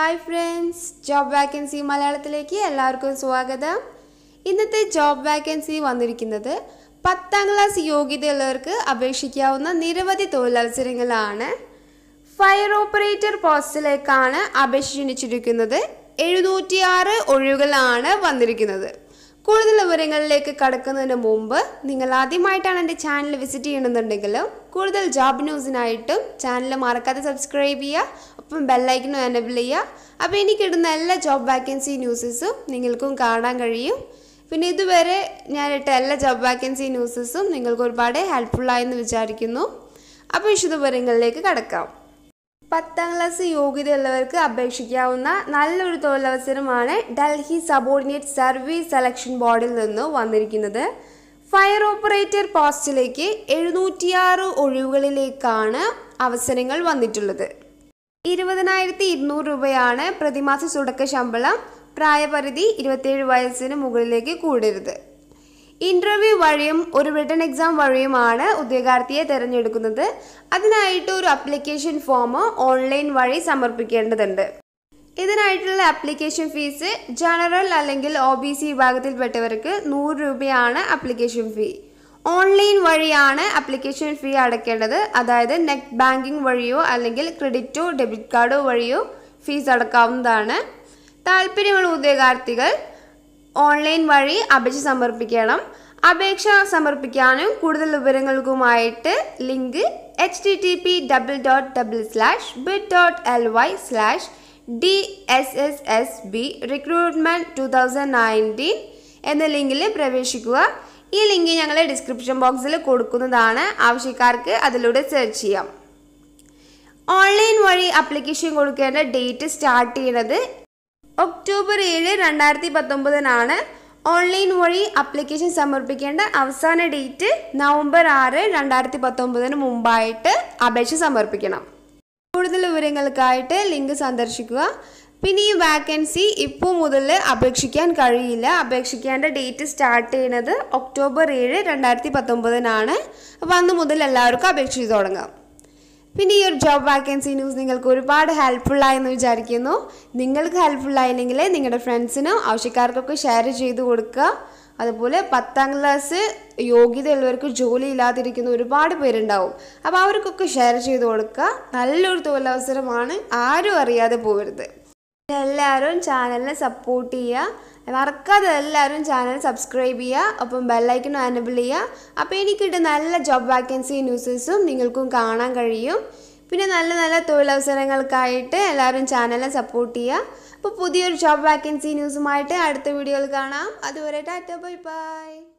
hi friends job vacancy മലയാളത്തിലേക്ക് എല്ലാവർക്കും സ്വാഗതം ഇന്നത്തെ ജോബ് വാക്കൻസി വന്നിരിക്കുന്നത് പത്താം ക്ലാസ് യോഗ്യതയുള്ളവർക്ക് അപേക്ഷിക്കാവുന്ന നിരവധി തൊഴിലവസരങ്ങളാണ് ഫയർ ഓപ്പറേറ്റർ പോസ്റ്റിലേക്കാണ് അപേക്ഷ ക്ഷണിച്ചിരിക്കുന്നത് ആറ് ഒഴിവുകളാണ് വന്നിരിക്കുന്നത് കൂടുതൽ വിവരങ്ങളിലേക്ക് കടക്കുന്നതിന് മുമ്പ് നിങ്ങൾ ആദ്യമായിട്ടാണ് എൻ്റെ ചാനൽ വിസിറ്റ് ചെയ്യണമെന്നുണ്ടെങ്കിലും കൂടുതൽ ജോബ് ന്യൂസിനായിട്ടും ചാനൽ മറക്കാതെ സബ്സ്ക്രൈബ് ചെയ്യുക ഒപ്പം ബെല്ലൈക്കനും എനബിൾ ചെയ്യുക അപ്പോൾ എനിക്കിടുന്ന എല്ലാ ജോബ് വാക്കൻസി ന്യൂസസും നിങ്ങൾക്കും കാണാൻ കഴിയും പിന്നെ ഇതുവരെ ഞാൻ ഇട്ട എല്ലാ ജോബ് വാക്കൻസി ന്യൂസസും നിങ്ങൾക്ക് ഒരുപാട് ഹെൽപ്ഫുള്ളായെന്ന് വിചാരിക്കുന്നു അപ്പോൾ വിശദ വിവരങ്ങളിലേക്ക് കടക്കാം പത്താം ക്ലാസ് യോഗ്യതയുള്ളവർക്ക് അപേക്ഷിക്കാവുന്ന നല്ലൊരു തൊഴിലവസരമാണ് ഡൽഹി സബോർഡിനേറ്റ് സർവീസ് സെലക്ഷൻ ബോർഡിൽ നിന്ന് വന്നിരിക്കുന്നത് ഫയർ ഓപ്പറേറ്റർ പോസ്റ്റിലേക്ക് എഴുന്നൂറ്റിയാറ് ഒഴിവുകളിലേക്കാണ് അവസരങ്ങൾ വന്നിട്ടുള്ളത് ഇരുപതിനായിരത്തി ഇരുന്നൂറ് രൂപയാണ് പ്രതിമാസ തുടക്ക ശമ്പളം പ്രായപരിധി ഇരുപത്തിയേഴ് വയസ്സിന് മുകളിലേക്ക് കൂടരുത് ഇൻ്റർവ്യൂ വഴിയും ഒരു റിട്ടൺ എക്സാം വഴിയുമാണ് ഉദ്യോഗാർത്ഥിയെ തിരഞ്ഞെടുക്കുന്നത് അതിനായിട്ട് ഒരു അപ്ലിക്കേഷൻ ഫോം ഓൺലൈൻ വഴി സമർപ്പിക്കേണ്ടതുണ്ട് ഇതിനായിട്ടുള്ള അപ്ലിക്കേഷൻ ഫീസ് ജനറൽ അല്ലെങ്കിൽ ഒ ബി സി വിഭാഗത്തിൽപ്പെട്ടവർക്ക് നൂറ് രൂപയാണ് അപ്ലിക്കേഷൻ ഫീ ഓൺലൈൻ വഴിയാണ് അപ്ലിക്കേഷൻ ഫീ അടയ്ക്കേണ്ടത് അതായത് നെറ്റ് ബാങ്കിംഗ് വഴിയോ അല്ലെങ്കിൽ ക്രെഡിറ്റോ ഡെബിറ്റ് കാർഡോ വഴിയോ ഫീസ് അടക്കാവുന്നതാണ് താല്പര്യമുള്ള ഉദ്യോഗാർത്ഥികൾ ഓൺലൈൻ വഴി അപേക്ഷ സമർപ്പിക്കണം അപേക്ഷ സമർപ്പിക്കാനും കൂടുതൽ വിവരങ്ങൾക്കുമായിട്ട് link H T T P double dot double slash bit dot L Y slash D S S S B recruitment two thousand nineteen എന്ന ലിങ്കിൽ പ്രവേശിക്കുക ഈ ലിങ്ക് ഞങ്ങൾ ഡിസ്ക്രിപ്ഷൻ ബോക്സിൽ കൊടുക്കുന്നതാണ് ആവശ്യക്കാർക്ക് അതിലൂടെ സെർച്ച് ചെയ്യാം ഓൺലൈൻ വഴി അപ്ലിക്കേഷൻ കൊടുക്കേണ്ട ഡേറ്റ് സ്റ്റാർട്ട് ചെയ്യണത് ഒക്ടോബർ ഏഴ് രണ്ടായിരത്തി പത്തൊമ്പതിനാണ് ഓൺലൈൻ വഴി അപ്ലിക്കേഷൻ സമർപ്പിക്കേണ്ട അവസാന ഡേറ്റ് നവംബർ ആറ് രണ്ടായിരത്തി പത്തൊമ്പതിന് മുമ്പായിട്ട് അപേക്ഷ സമർപ്പിക്കണം കൂടുതൽ വിവരങ്ങൾക്കായിട്ട് ലിങ്ക് സന്ദർശിക്കുക പിന്നെ ഈ വാക്കൻസി ഇപ്പോൾ മുതൽ അപേക്ഷിക്കാൻ കഴിയില്ല അപേക്ഷിക്കേണ്ട ഡേറ്റ് സ്റ്റാർട്ട് ചെയ്യുന്നത് ഒക്ടോബർ ഏഴ് രണ്ടായിരത്തി പത്തൊമ്പതിനാണ് അപ്പോൾ അന്ന് മുതൽ എല്ലാവർക്കും അപേക്ഷിച്ച് തുടങ്ങാം പിന്നെ ഈ ഒരു ജോബ് വാക്കൻസി ന്യൂസ് നിങ്ങൾക്ക് ഒരുപാട് ഹെൽപ്ഫുള്ളായെന്ന് വിചാരിക്കുന്നു നിങ്ങൾക്ക് ഹെൽപ്ഫുള്ളായില്ലെങ്കിൽ നിങ്ങളുടെ ഫ്രണ്ട്സിനും ആവശ്യക്കാർക്കൊക്കെ ഷെയർ ചെയ്ത് കൊടുക്കുക അതുപോലെ പത്താം ക്ലാസ് യോഗ്യതയുള്ളവർക്ക് ജോലി ഇല്ലാതിരിക്കുന്ന ഒരുപാട് പേരുണ്ടാവും അപ്പോൾ അവർക്കൊക്കെ ഷെയർ ചെയ്ത് കൊടുക്കുക നല്ലൊരു തൊഴിലവസരമാണ് ആരും അറിയാതെ പോകരുത് എല്ലാവരും ചാനലിനെ സപ്പോർട്ട് ചെയ്യുക മറക്കാതെ എല്ലാവരും ചാനൽ സബ്സ്ക്രൈബ് ചെയ്യുക ഒപ്പം ബെല്ലൈക്കൺ അനബിൾ ചെയ്യുക അപ്പോൾ കിട്ടുന്ന നല്ല ജോബ് വാക്കൻസി ന്യൂസസും നിങ്ങൾക്കും കാണാൻ കഴിയും പിന്നെ നല്ല നല്ല തൊഴിലവസരങ്ങൾക്കായിട്ട് എല്ലാവരും ചാനലിനെ സപ്പോർട്ട് ചെയ്യുക അപ്പോൾ പുതിയൊരു ജോബ് വാക്കൻസി ന്യൂസുമായിട്ട് അടുത്ത വീഡിയോയിൽ കാണാം അതുവരെ ടാറ്റ ബൈ ബൈ